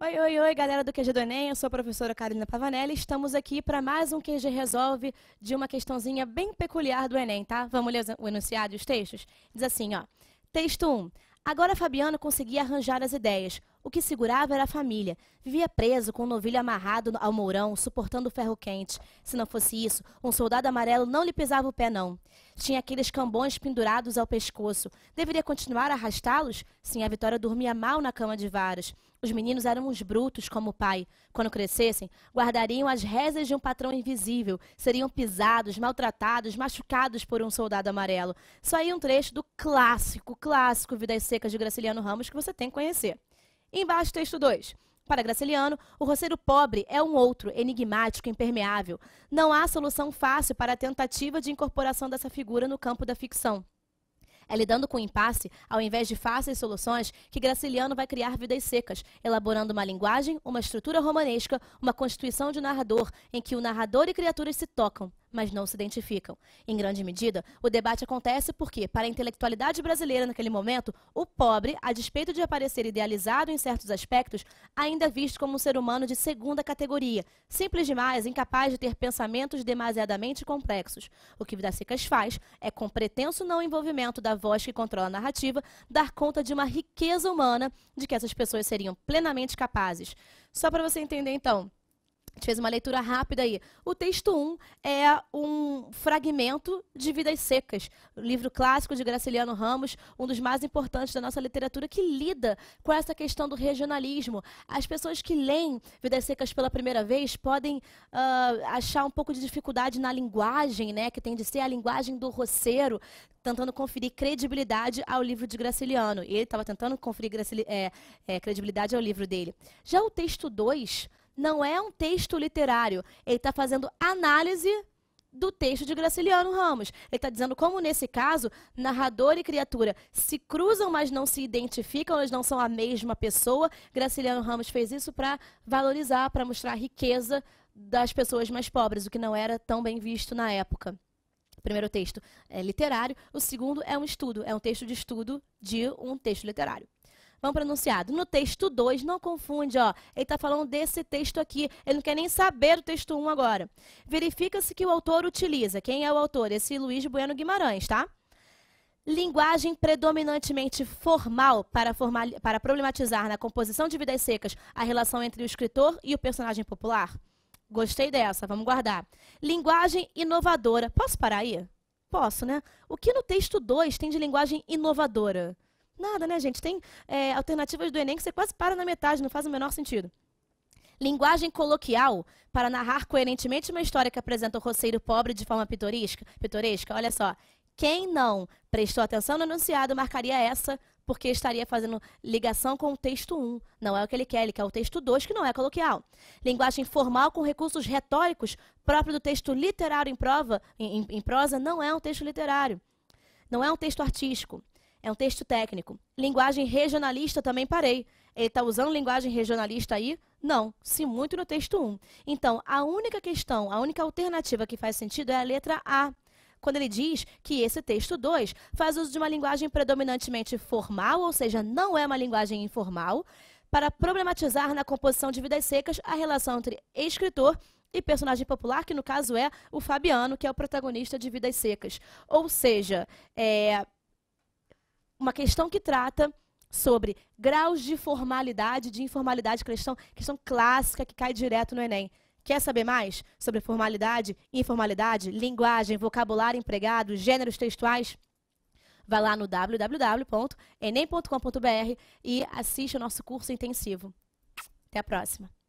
Oi, oi, oi, galera do QG do Enem, eu sou a professora Karina Pavanelli estamos aqui para mais um QG Resolve de uma questãozinha bem peculiar do Enem, tá? Vamos ler o enunciado e os textos? Diz assim, ó. Texto 1. Agora Fabiano conseguia arranjar as ideias. O que segurava era a família. Vivia preso, com o um novilho amarrado ao mourão, suportando o ferro quente. Se não fosse isso, um soldado amarelo não lhe pisava o pé, não. Tinha aqueles cambões pendurados ao pescoço. Deveria continuar a arrastá-los? Sim, a Vitória dormia mal na cama de varas. Os meninos eram uns brutos como o pai. Quando crescessem, guardariam as rezas de um patrão invisível. Seriam pisados, maltratados, machucados por um soldado amarelo. Só aí um trecho do clássico, clássico Vidas Secas de Graciliano Ramos que você tem que conhecer. Embaixo, texto 2. Para Graciliano, o roceiro pobre é um outro, enigmático, impermeável. Não há solução fácil para a tentativa de incorporação dessa figura no campo da ficção. É lidando com o impasse, ao invés de fáceis soluções, que Graciliano vai criar vidas secas, elaborando uma linguagem, uma estrutura romanesca, uma constituição de narrador, em que o narrador e criaturas se tocam mas não se identificam. Em grande medida, o debate acontece porque, para a intelectualidade brasileira naquele momento, o pobre, a despeito de aparecer idealizado em certos aspectos, ainda é visto como um ser humano de segunda categoria, simples demais, incapaz de ter pensamentos demasiadamente complexos. O que Vidacicas faz é, com pretenso não envolvimento da voz que controla a narrativa, dar conta de uma riqueza humana de que essas pessoas seriam plenamente capazes. Só para você entender, então, a gente fez uma leitura rápida aí. O texto 1 é um fragmento de Vidas Secas, livro clássico de Graciliano Ramos, um dos mais importantes da nossa literatura, que lida com essa questão do regionalismo. As pessoas que leem Vidas Secas pela primeira vez podem uh, achar um pouco de dificuldade na linguagem, né, que tem de ser a linguagem do roceiro, tentando conferir credibilidade ao livro de Graciliano. E ele estava tentando conferir é, é, credibilidade ao livro dele. Já o texto 2 não é um texto literário. Ele está fazendo análise do texto de Graciliano Ramos. Ele está dizendo como, nesse caso, narrador e criatura se cruzam, mas não se identificam, eles não são a mesma pessoa. Graciliano Ramos fez isso para valorizar, para mostrar a riqueza das pessoas mais pobres, o que não era tão bem visto na época. O primeiro texto é literário, o segundo é um estudo, é um texto de estudo de um texto literário. Vamos pronunciado. No texto 2, não confunde, ó. Ele está falando desse texto aqui. Ele não quer nem saber o texto 1 um agora. Verifica-se que o autor utiliza. Quem é o autor? Esse Luiz Bueno Guimarães, tá? Linguagem predominantemente formal para, formal para, problematizar na composição de vidas secas a relação entre o escritor e o personagem popular? Gostei dessa, vamos guardar. Linguagem inovadora. Posso parar aí? Posso, né? O que no texto 2 tem de linguagem inovadora? Nada, né, gente? Tem é, alternativas do Enem que você quase para na metade, não faz o menor sentido. Linguagem coloquial para narrar coerentemente uma história que apresenta o roceiro pobre de forma pitoresca. pitoresca. Olha só, quem não prestou atenção no enunciado marcaria essa porque estaria fazendo ligação com o texto 1. Não é o que ele quer, ele quer o texto 2, que não é coloquial. Linguagem formal com recursos retóricos próprio do texto literário em prova, em, em prosa, não é um texto literário. Não é um texto artístico. É um texto técnico. Linguagem regionalista também parei. Ele está usando linguagem regionalista aí? Não, se muito no texto 1. Então, a única questão, a única alternativa que faz sentido é a letra A. Quando ele diz que esse texto 2 faz uso de uma linguagem predominantemente formal, ou seja, não é uma linguagem informal, para problematizar na composição de Vidas Secas a relação entre escritor e personagem popular, que no caso é o Fabiano, que é o protagonista de Vidas Secas. Ou seja, é, uma questão que trata sobre graus de formalidade, de informalidade cristã, questão clássica que cai direto no Enem. Quer saber mais sobre formalidade, informalidade, linguagem, vocabulário empregado, gêneros textuais? Vá lá no www.enem.com.br e assista o nosso curso intensivo. Até a próxima!